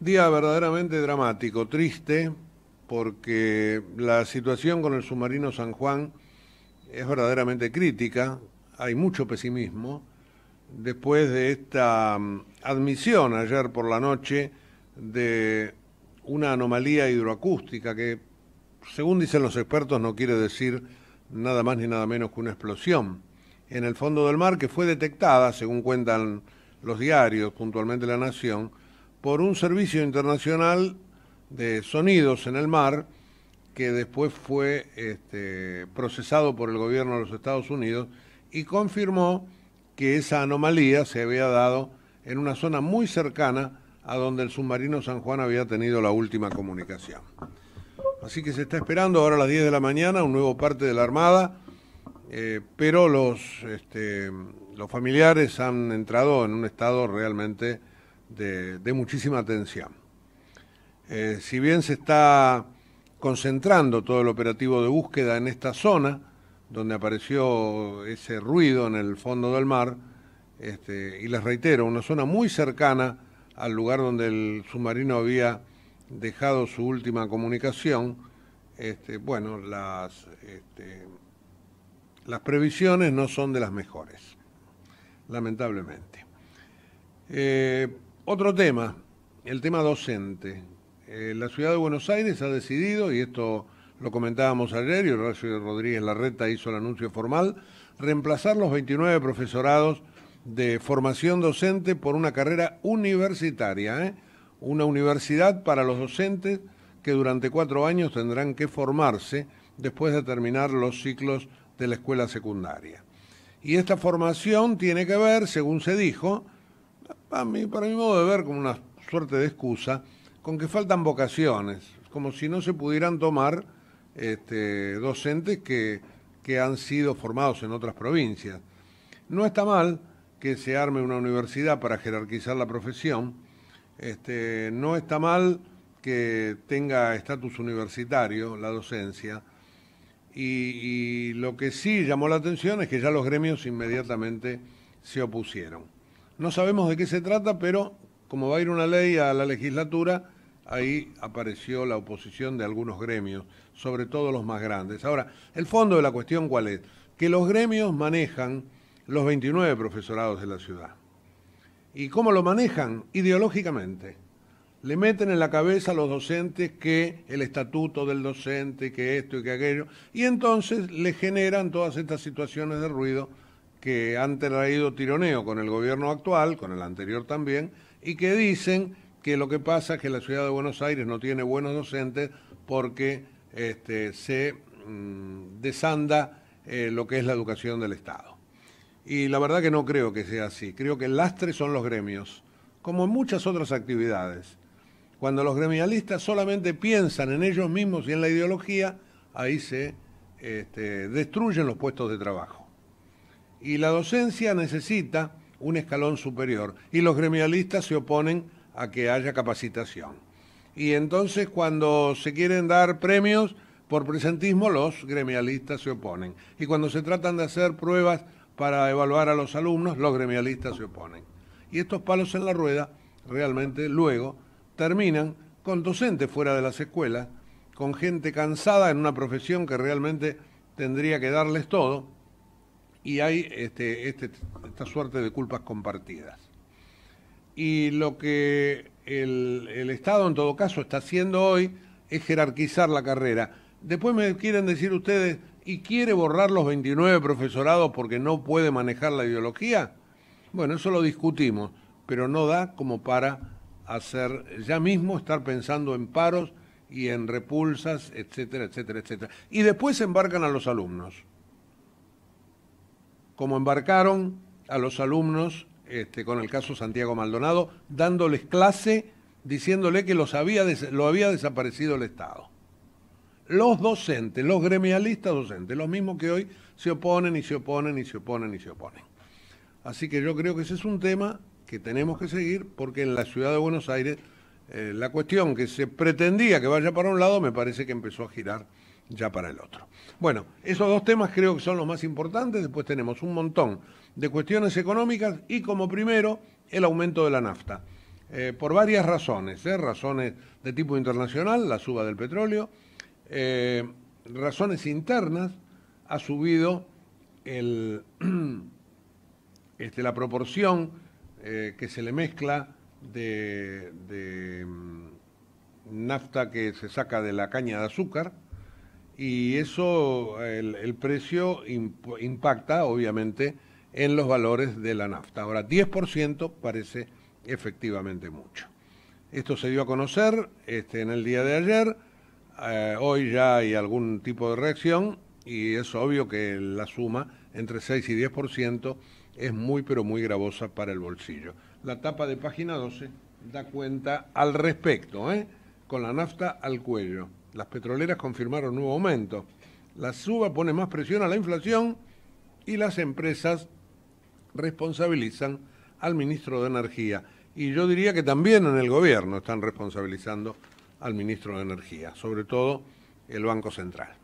Día verdaderamente dramático, triste, porque la situación con el submarino San Juan es verdaderamente crítica, hay mucho pesimismo. Después de esta mm, admisión ayer por la noche de una anomalía hidroacústica que, según dicen los expertos, no quiere decir nada más ni nada menos que una explosión en el fondo del mar que fue detectada, según cuentan los diarios, puntualmente La Nación, por un servicio internacional de sonidos en el mar que después fue este, procesado por el gobierno de los Estados Unidos y confirmó que esa anomalía se había dado en una zona muy cercana a donde el submarino San Juan había tenido la última comunicación. Así que se está esperando ahora a las 10 de la mañana un nuevo parte de la Armada, eh, pero los, este, los familiares han entrado en un estado realmente de, muchísima atención. Eh, si bien se está concentrando todo el operativo de búsqueda en esta zona, donde apareció ese ruido en el fondo del mar, este, y les reitero, una zona muy cercana al lugar donde el submarino había dejado su última comunicación, este, bueno, las, este, las previsiones no son de las mejores, lamentablemente. Eh, otro tema, el tema docente. Eh, la ciudad de Buenos Aires ha decidido, y esto lo comentábamos ayer, y Horacio Rodríguez Larreta hizo el anuncio formal, reemplazar los 29 profesorados de formación docente por una carrera universitaria, ¿eh? una universidad para los docentes que durante cuatro años tendrán que formarse después de terminar los ciclos de la escuela secundaria. Y esta formación tiene que ver, según se dijo, para mi modo de ver, como una suerte de excusa, con que faltan vocaciones, como si no se pudieran tomar este, docentes que, han sido formados en otras provincias. No está mal que se arme una universidad para jerarquizar la profesión, este, no está mal que tenga estatus universitario la docencia, y lo que sí llamó la atención es que ya los gremios inmediatamente se opusieron. No sabemos de qué se trata, pero como va a ir una ley a la legislatura, ahí apareció la oposición de algunos gremios, sobre todo los más grandes. Ahora, el fondo de la cuestión cuál es? Que los gremios manejan los 29 profesorados de la ciudad. ¿Y cómo lo manejan? Ideológicamente. Le meten en la cabeza a los docentes que el estatuto del docente, que esto y que aquello, y entonces le generan todas estas situaciones de ruido que han traído tironeo con el gobierno actual, con el anterior también, y que dicen que lo que pasa es que la ciudad de Buenos Aires no tiene buenos docentes porque este, se mm, desanda eh, lo que es la educación del Estado. Y la verdad que no creo que sea así. Creo que el lastre son los gremios, como en muchas otras actividades. Cuando los gremialistas solamente piensan en ellos mismos y en la ideología, ahí se este, destruyen los puestos de trabajo y la docencia necesita un escalón superior y los gremialistas se oponen a que haya capacitación. Y entonces cuando se quieren dar premios por presentismo, los gremialistas se oponen. Y cuando se tratan de hacer pruebas para evaluar a los alumnos, los gremialistas se oponen. Y estos palos en la rueda realmente luego terminan con docentes fuera de las escuelas, con gente cansada en una profesión que realmente tendría que darles todo, y hay este, este, esta suerte de culpas compartidas. Y lo que el, el, Estado en todo caso está haciendo hoy es jerarquizar la carrera. Después me quieren decir ustedes, ¿y quiere borrar los 29 profesorados porque no puede manejar la ideología? Bueno, eso lo discutimos, pero no da como para hacer ya mismo estar pensando en paros y en repulsas, etcétera, etcétera, etcétera. Y después embarcan a los alumnos como embarcaron a los alumnos este, con el caso Santiago Maldonado, dándoles clase, diciéndole que lo había desaparecido el Estado. Los docentes, los gremialistas docentes, los mismos que hoy se oponen y se oponen y se oponen y se oponen. Así que yo creo que ese es un tema que tenemos que seguir porque en la ciudad de Buenos Aires eh, la cuestión que se pretendía que vaya para un lado me parece que empezó a girar ya para el otro. Bueno, esos dos temas creo que son los más importantes. Después tenemos un montón de cuestiones económicas y como primero el aumento de la nafta. Eh, por varias razones, ¿eh? razones de tipo internacional, la suba del petróleo, eh, razones internas, ha subido el, este, la proporción que se le mezcla de mm, nafta que se saca de la caña de azúcar, y eso, el, precio impacta obviamente en los valores de la nafta. Ahora, 10% parece efectivamente mucho. Esto se dio a conocer este, en el día de ayer, eh, hoy ya hay algún tipo de reacción y es obvio que la suma entre 6 y 10% es muy pero muy gravosa para el bolsillo. La tapa de página 12 da cuenta al respecto, ¿eh? con la nafta al cuello. Las petroleras confirmaron un nuevo aumento. La suba pone más presión a la inflación y las empresas responsabilizan al ministro de Energía. Y yo diría que también en el gobierno están responsabilizando al ministro de Energía, sobre todo el Banco Central.